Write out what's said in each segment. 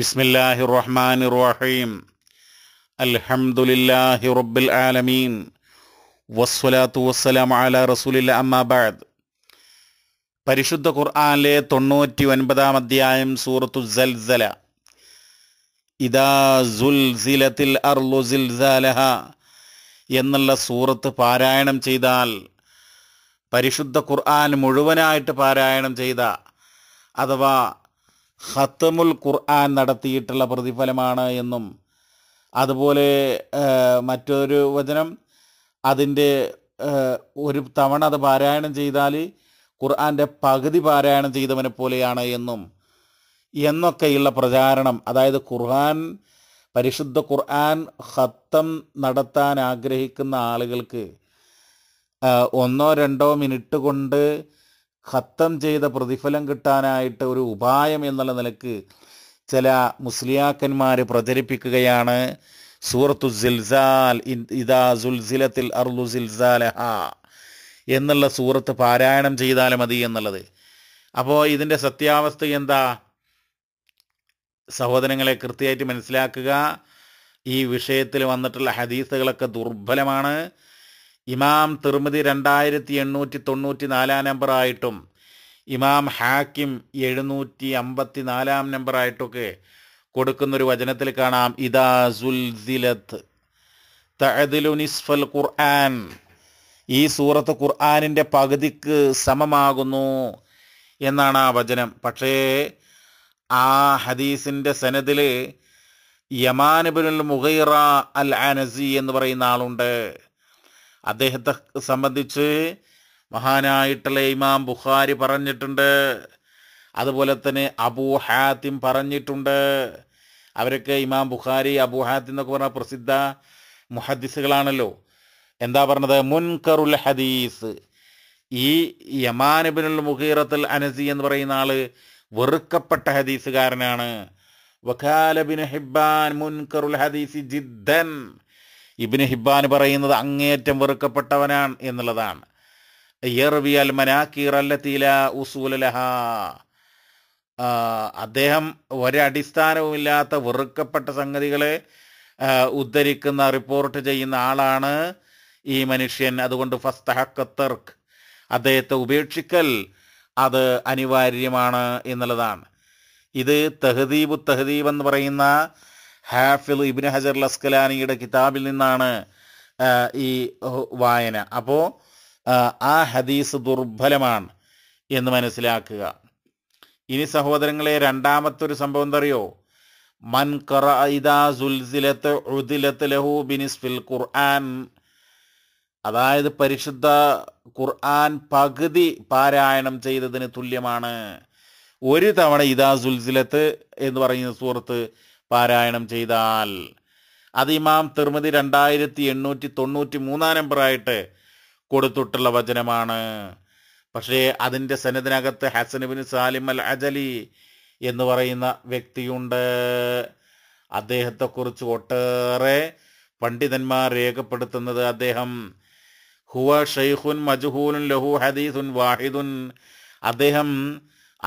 ബിസ്മില്ലാഹി റഹ്മാൻ റഹീം അൽഹംദുലില്ലാഹി റബ്ബിൽ ആലമീൻ വസ്വലാത്തു വസ്സലാം അല റസൂലില്ല അമ്മാബാദ് പരിശുദ്ധ ഖുർആാനിലെ തൊണ്ണൂറ്റി ഒൻപതാം അധ്യായം സൂറത്തു സൽസല ഇതാ സിലത്തിൽ അർലു സിൽസാലഹ എന്നുള്ള സൂറത്ത് പാരായണം ചെയ്താൽ പരിശുദ്ധ ഖുർആൻ മുഴുവനായിട്ട് പാരായണം ചെയ്ത അഥവാ ഹത്തമുൽ ഖുർആൻ നടത്തിയിട്ടുള്ള പ്രതിഫലമാണ് എന്നും അതുപോലെ മറ്റൊരു വചനം അതിൻ്റെ ഒരു തവണ അത് പാരായണം ചെയ്താൽ ഖുർആൻ്റെ പകുതി പാരായണം ചെയ്തവനെ പോലെയാണ് എന്നും എന്നൊക്കെയുള്ള പ്രചാരണം അതായത് ഖുർആൻ പരിശുദ്ധ ഖുർആൻ ഹത്തം നടത്താൻ ആഗ്രഹിക്കുന്ന ആളുകൾക്ക് ഒന്നോ രണ്ടോ മിനിറ്റ് കൊണ്ട് ഹത്തം ചെയ്ത പ്രതിഫലം കിട്ടാനായിട്ട് ഒരു ഉപായം എന്നുള്ള നിലക്ക് ചില മുസ്ലിയാക്കന്മാർ പ്രചരിപ്പിക്കുകയാണ് സൂറത്തു സിൽസാൽ ഇതാ സുൽസിലത്തിൽ അർലു സിൽസാലഹ എന്നുള്ള സൂറത്ത് പാരായണം ചെയ്താൽ മതി എന്നുള്ളത് അപ്പോൾ ഇതിൻ്റെ സത്യാവസ്ഥ എന്താ സഹോദരങ്ങളെ കൃത്യമായിട്ട് മനസ്സിലാക്കുക ഈ വിഷയത്തിൽ വന്നിട്ടുള്ള ഹദീസുകളൊക്കെ ദുർബലമാണ് ഇമാം തിർമിതി രണ്ടായിരത്തി എണ്ണൂറ്റി തൊണ്ണൂറ്റി നാലാം നമ്പറായിട്ടും ഇമാം ഹാക്കിം എഴുന്നൂറ്റി അമ്പത്തി നാലാം നമ്പറായിട്ടൊക്കെ കൊടുക്കുന്നൊരു വചനത്തിൽ കാണാം ഇദാ സുൽസിലത്ത് തഅദിലു ഖുർആൻ ഈ സൂറത്ത് ഖുർആാനിൻ്റെ പകുതിക്ക് സമമാകുന്നു എന്നാണ് ആ വചനം പക്ഷേ ആ ഹദീസിൻ്റെ സനതിൽ യമാനബുൽ മുഹൈറ അൽ അനസി എന്ന് പറയുന്ന ആളുണ്ട് അദ്ദേഹത്തെ സംബന്ധിച്ച് മഹാനായിട്ടുള്ള ഇമാം ബുഖാരി പറഞ്ഞിട്ടുണ്ട് അതുപോലെ തന്നെ അബൂ ഹാത്തിം പറഞ്ഞിട്ടുണ്ട് അവരൊക്കെ ഇമാം ബുഖാരി അബൂ ഹാത്തിം എന്നൊക്കെ പറഞ്ഞ പ്രസിദ്ധ മുഹദ്ദിസുകളാണല്ലോ എന്താ പറഞ്ഞത് മുൻകറുൽ ഹദീസ് ഈ യമാനബിനുൽ മുഹീറത്തുൽ അനസി എന്ന് പറയുന്ന ആൾ വെറുക്കപ്പെട്ട ഹദീസുകാരനാണ് വഖാലബിൻ ഹിബ്ബാൻ മുൻകറുൽ ഹദീസി ജിദ്ദൻ ഇബിന് ഹിബാൻ പറയുന്നത് അങ്ങേയറ്റം വെറുക്കപ്പെട്ടവനാണ് എന്നുള്ളതാണ് യർവിയൽ മനാക്കീറല്ലത്തില ഉസൂലലഹ അദ്ദേഹം ഒരടിസ്ഥാനവുമില്ലാത്ത വെറുക്കപ്പെട്ട സംഗതികളെ ഉദ്ധരിക്കുന്ന റിപ്പോർട്ട് ചെയ്യുന്ന ആളാണ് ഈ മനുഷ്യൻ അതുകൊണ്ട് ഫസ്തഹക്കത്തർക്ക് അദ്ദേഹത്തെ ഉപേക്ഷിക്കൽ അത് അനിവാര്യമാണ് എന്നുള്ളതാണ് ഇത് തെഹദീബ് തെഹദീബ് എന്ന് പറയുന്ന ഹാഫിൽ ഇബിന് ഹജർ ലസ്കലാനിയുടെ കിതാബിൽ നിന്നാണ് ഈ വായന അപ്പോൾ ആ ഹദീസ് ദുർബലമാണ് എന്ന് മനസ്സിലാക്കുക ഇനി സഹോദരങ്ങളെ രണ്ടാമത്തെ ഒരു സംഭവം എന്തറിയോ മൻ ലഹു ബിനിസ്ഫിൽ ഖുർആൻ അതായത് പരിശുദ്ധ ഖുർആൻ പകുതി പാരായണം ചെയ്തതിന് തുല്യമാണ് ഒരു തവണ ഇതാ സുൽസിലത്ത് എന്ന് പറയുന്ന സുഹൃത്ത് പാരായണം ചെയ്താൽ അത് ഇമാം തിർമിതി രണ്ടായിരത്തി എണ്ണൂറ്റി തൊണ്ണൂറ്റി മൂന്നാം നമ്പറായിട്ട് കൊടുത്തിട്ടുള്ള വചനമാണ് പക്ഷേ അതിൻ്റെ സനദിനകത്ത് ഹസനബിൻ സാലിം അൽ അജലി എന്ന് പറയുന്ന വ്യക്തിയുണ്ട് അദ്ദേഹത്തെക്കുറിച്ച് ഒട്ടേറെ പണ്ഡിതന്മാർ രേഖപ്പെടുത്തുന്നത് അദ്ദേഹം ഹുവ ഷെയ്ഖുൻ മജുഹൂലുൻ ലഹു ഹദീസുൻ വാഹിദുൻ അദ്ദേഹം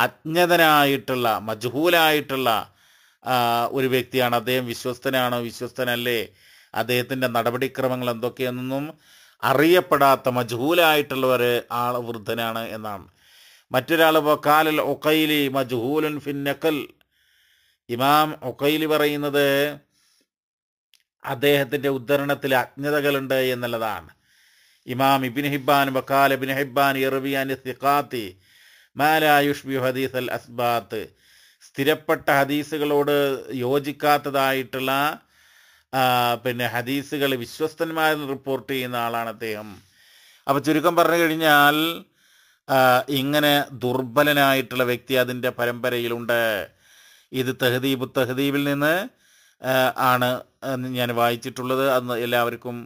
അജ്ഞതനായിട്ടുള്ള മജ്ഹൂലായിട്ടുള്ള ഒരു വ്യക്തിയാണ് അദ്ദേഹം വിശ്വസ്തനാണോ വിശ്വസ്തനല്ലേ അദ്ദേഹത്തിൻ്റെ നടപടിക്രമങ്ങൾ എന്തൊക്കെയെന്നൊന്നും അറിയപ്പെടാത്ത മജ്ഹൂലായിട്ടുള്ള ആൾ വൃദ്ധനാണ് എന്നാണ് മറ്റൊരാൾ ഇപ്പോൾ കാലൽ ഒക്കൈലി മജ്ഹൂലുൻ ഫിന്നക്കൽ ഇമാം ഒക്കൈലി പറയുന്നത് അദ്ദേഹത്തിൻ്റെ ഉദ്ധരണത്തിൽ അജ്ഞതകളുണ്ട് എന്നുള്ളതാണ് ഇമാം ഇബിൻ ഹിബാൻ വക്കാൽ ഇബിൻ ഹിബാൻ ഇറബിയാൻ സിഖാത്തി മാലായുഷ്ബി ഹദീസ് അൽ അസ്ബാത്ത് സ്ഥിരപ്പെട്ട ഹദീസുകളോട് യോജിക്കാത്തതായിട്ടുള്ള പിന്നെ ഹദീസുകൾ വിശ്വസ്തന്മാരെന്ന് റിപ്പോർട്ട് ചെയ്യുന്ന ആളാണ് അദ്ദേഹം അപ്പോൾ ചുരുക്കം പറഞ്ഞു കഴിഞ്ഞാൽ ഇങ്ങനെ ദുർബലനായിട്ടുള്ള വ്യക്തി അതിൻ്റെ പരമ്പരയിലുണ്ട് ഇത് തെഹദീബ് തെഹദീബിൽ നിന്ന് ആണ് ഞാൻ വായിച്ചിട്ടുള്ളത് അന്ന് എല്ലാവർക്കും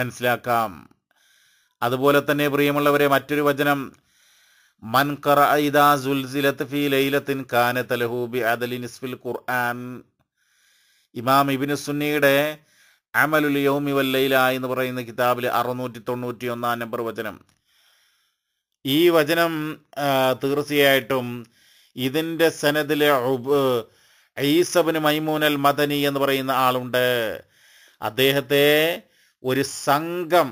മനസ്സിലാക്കാം അതുപോലെ തന്നെ പ്രിയമുള്ളവരെ മറ്റൊരു വചനം من ഇമാം സുന്നിയുടെ അമലുൽ യൗമി വല്ലയില എന്ന് പറയുന്ന കിതാബിൽ അറുന്നൂറ്റി തൊണ്ണൂറ്റി ഒന്നാം നമ്പർ വചനം ഈ വചനം തീർച്ചയായിട്ടും ഇതിൻ്റെ സനദിലെ ഈസബിന് മൈമൂനൽ മദനി എന്ന് പറയുന്ന ആളുണ്ട് അദ്ദേഹത്തെ ഒരു സംഘം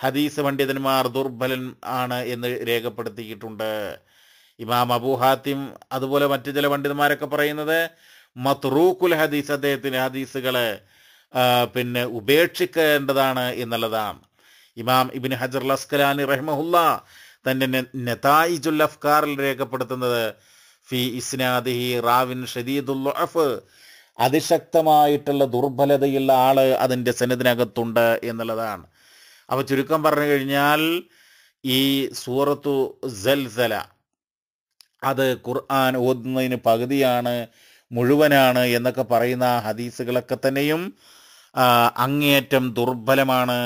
ഹദീസ് പണ്ഡിതന്മാർ ദുർബലൻ ആണ് എന്ന് രേഖപ്പെടുത്തിയിട്ടുണ്ട് ഇമാം അബൂ അതുപോലെ മറ്റു ചില പണ്ഡിതന്മാരൊക്കെ പറയുന്നത് മത്റൂഖുൽ ഹദീസ് അദ്ദേഹത്തിന് ഹദീസുകളെ പിന്നെ ഉപേക്ഷിക്കേണ്ടതാണ് എന്നുള്ളതാണ് ഇമാം ഇബിൻ ഹജർ ലസ്കലാനി റഹ്മഹുല്ല തന്റെ നെതായിജുൽ അഫ്കാറിൽ രേഖപ്പെടുത്തുന്നത് ഫി ഇസ്നാദിഹി റാവിൻ ഷദീദുൽ അഫ് അതിശക്തമായിട്ടുള്ള ദുർബലതയുള്ള ആള് അതിൻ്റെ സനദിനകത്തുണ്ട് എന്നുള്ളതാണ് അപ്പോൾ ചുരുക്കം പറഞ്ഞു കഴിഞ്ഞാൽ ഈ സൂറത്തു സൽസല അത് ഖുർആൻ ഓതുന്നതിന് പകുതിയാണ് മുഴുവനാണ് എന്നൊക്കെ പറയുന്ന ഹദീസുകളൊക്കെ തന്നെയും അങ്ങേയറ്റം ദുർബലമാണ്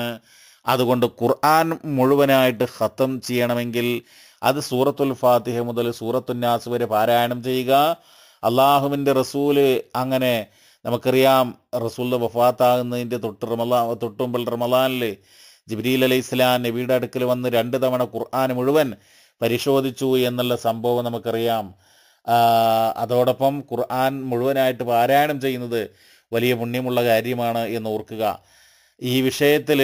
അതുകൊണ്ട് ഖുർആൻ മുഴുവനായിട്ട് ഹത്തം ചെയ്യണമെങ്കിൽ അത് സൂറത്തുൽ ഫാത്തിഹ മുതൽ സൂറത്തുന്നാസ് വരെ പാരായണം ചെയ്യുക അള്ളാഹുവിൻ്റെ റസൂല് അങ്ങനെ നമുക്കറിയാം റസൂലിൻ്റെ വഫാത്താകുന്നതിൻ്റെ തൊട്ട് റമലാ തൊട്ടുമ്പോൾ റമലാനിൽ ജിബ്രീൽ അലൈഹി ഇസ്ലാം നബിയുടെ അടുക്കൽ വന്ന് രണ്ട് തവണ ഖുർആൻ മുഴുവൻ പരിശോധിച്ചു എന്നുള്ള സംഭവം നമുക്കറിയാം അതോടൊപ്പം ഖുർആൻ മുഴുവനായിട്ട് പാരായണം ചെയ്യുന്നത് വലിയ പുണ്യമുള്ള കാര്യമാണ് എന്ന് ഓർക്കുക ഈ വിഷയത്തിൽ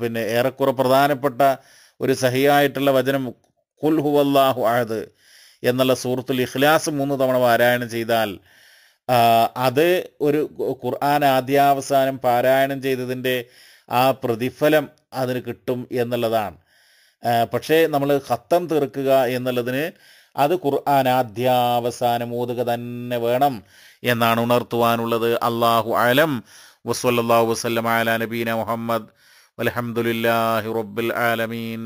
പിന്നെ ഏറെക്കുറെ പ്രധാനപ്പെട്ട ഒരു സഹിയായിട്ടുള്ള വചനം കുൽ ഹുവല്ലാഹു അഹദ് എന്നുള്ള സൂറത്തുൽ ഇഖ്ലാസ് മൂന്ന് തവണ പാരായണം ചെയ്താൽ അത് ഒരു ഖുർആൻ ആദ്യാവസാനം പാരായണം ചെയ്തതിൻ്റെ ആ പ്രതിഫലം അതിന് കിട്ടും എന്നുള്ളതാണ് പക്ഷേ നമ്മൾ ഖത്തം തീർക്കുക എന്നുള്ളതിന് അത് ഖുർആൻ ആദ്യാവസാനം ഓതുക തന്നെ വേണം എന്നാണ് ഉണർത്തുവാനുള്ളത് അള്ളാഹു അലം വസ്വല്ലാ വസ്ലം അല നബീന മുഹമ്മദ് വലഹമുല്ലാഹി റബ്ബുൽ ആലമീൻ